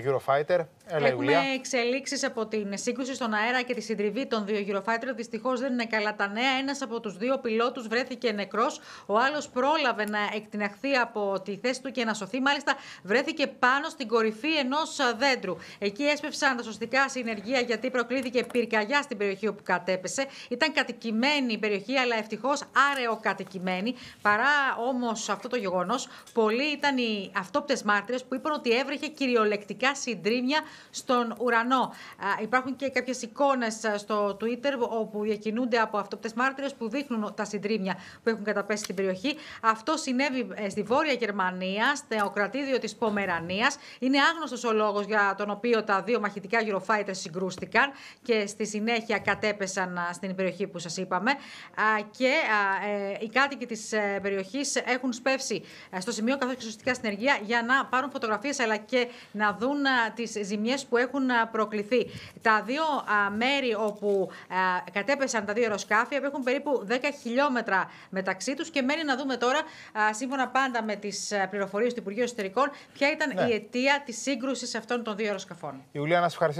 Eurofighter. Έλα, Έχουμε εξελίξεις από την σύγκρουση στον αέρα και τη συντριβή των δύο Eurofighter. Δυστυχώς δεν είναι καλά τα νέα. Ένας από τους δύο πιλότους βρέθηκε νεκρός. Ο άλλος πρόλαβε να εκτιναχθεί από τη θέση του και να σωθεί. Μάλιστα, βρέθηκε πάνω στην κορυφή ενός δέντρου. Εκεί έσπευσαν τα σωστικά συνεργεία γιατί προκλήθηκε πυρκαγιά στην περιοχή όπου κατέπεσε. Ήταν κατοικημένη η περιοχή, αλλά ευτυχώς κατοικημένη. Παρά όμως αυτό το γεγονός, πολλοί ήταν οι αυτόπτες μάρτυρες που είπαν ότι έβρεχε κυριολεκτικά αστρονομικά στον ουρανό. Υπάρχουν και κάποιες εικόνες στο Twitter όπου διακινούνται από αυτόπτες μάρτυρες που δείχνουν τα συντρίμια που έχουν καταπέσει στην περιοχή. Αυτό συνέβη ε, στη Βόρεια Γερμανία, στο κρατήδιο της Πομερανίας. Είναι άγνωστος ο λόγος για τον οποίο τα δύο μαχητικά γυροφάιτερ συγκρούστηκαν και στη συνέχεια κατέπεσαν στην περιοχή που σας είπαμε. Και ε, οι κάτοικοι της ε, περιοχής έχουν σπεύσει στο σημείο καθώς και σωστικά στην για να πάρουν φωτογραφίες αλλά και να δουν τι τις ζημιές που έχουν προκληθεί. Τα δύο μέρη όπου κατέπεσαν τα δύο αεροσκάφη έχουν περίπου 10 χιλιόμετρα μεταξύ τους και μένει να δούμε τώρα, σύμφωνα πάντα με τις πληροφορίες του Υπουργείου Εσωτερικών, ποια ήταν ναι. η αιτία της σύγκρουσης αυτών των δύο αεροσκαφών.